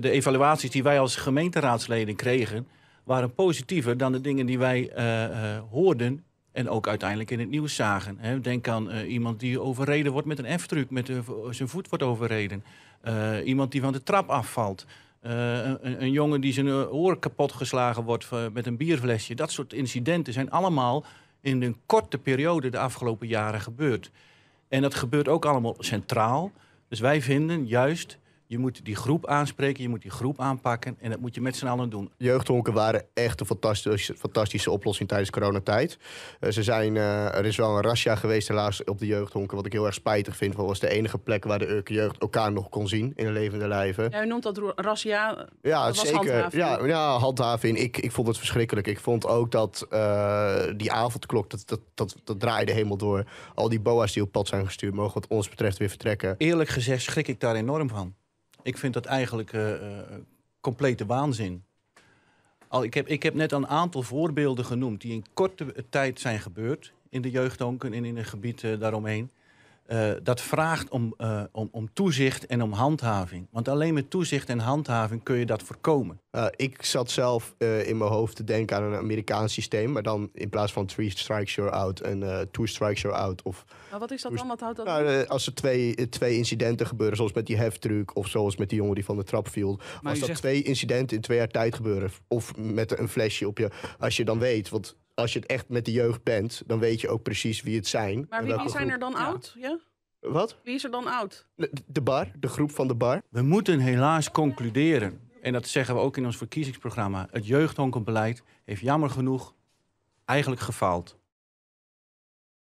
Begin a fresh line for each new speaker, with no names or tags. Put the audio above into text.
de evaluaties die wij als gemeenteraadsleden kregen, waren positiever dan de dingen die wij eh, eh, hoorden en ook uiteindelijk in het nieuws zagen. Hè. Denk aan eh, iemand die overreden wordt met een F-truc, met zijn voet wordt overreden. iemand die van de trap afvalt. Een, een, jongen die zijn oor kapot geslagen wordt met een bierflesje. Dat soort incidenten zijn allemaal in een korte periode de afgelopen jaren gebeurd. En dat gebeurt ook allemaal centraal. Dus wij vinden juist je moet die groep aanspreken, je moet die groep aanpakken en dat moet je met z'n allen doen.
Jeugdhonken waren echt een fantastische, fantastische oplossing tijdens coronatijd. Eh, ze zijn, eh, er is wel een rasja geweest helaas op de jeugdhonken, wat ik heel erg spijtig vind. Want was de enige plek waar de Urke jeugd elkaar nog kon zien in een levende lijven.
Ja, noemt dat rasja.
Ja, zeker. Handhaven. Ja, ja, handhaving. Ik, ik vond het verschrikkelijk. Ik vond ook dat eh, die avondklok, dat, dat, dat, dat draaide helemaal door. Al die boa's die op pad zijn gestuurd, mogen wat ons betreft weer vertrekken.
Eerlijk gezegd schrik ik daar enorm van. Ik vind dat eigenlijk eh, eh, complete waanzin. Al, ik, heb, ik heb net een aantal voorbeelden genoemd die in korte tijd zijn gebeurd in de jeugdonken en in het gebied eh, daaromheen. Eh, dat vraagt om, eh, om, om, toezicht en om handhaving. Want alleen met toezicht en
handhaving kun je dat voorkomen. Eh, ik zat zelf in mijn hoofd te denken aan een Amerikaans systeem, maar dan in plaats van three strikes you're out en two strikes you're out. Of
maar wat is dat dan? Wat houdt dat? Nou,
als er twee, twee incidenten gebeuren, zoals met die heftruck of zoals met die jongen die van de trap viel. als dat twee incidenten in twee jaar tijd gebeuren, of met een flesje op je, als je dan weet, want als je het echt met de jeugd bent, dan weet je ook precies wie het zijn. Maar wie, zijn er dan
oud? Ja? Wat? Wie is er dan
oud? De, de bar, de groep van de bar. We moeten helaas
concluderen, en dat zeggen we ook in ons verkiezingsprogramma... het jeugdhonkenbeleid heeft jammer genoeg eigenlijk gefaald.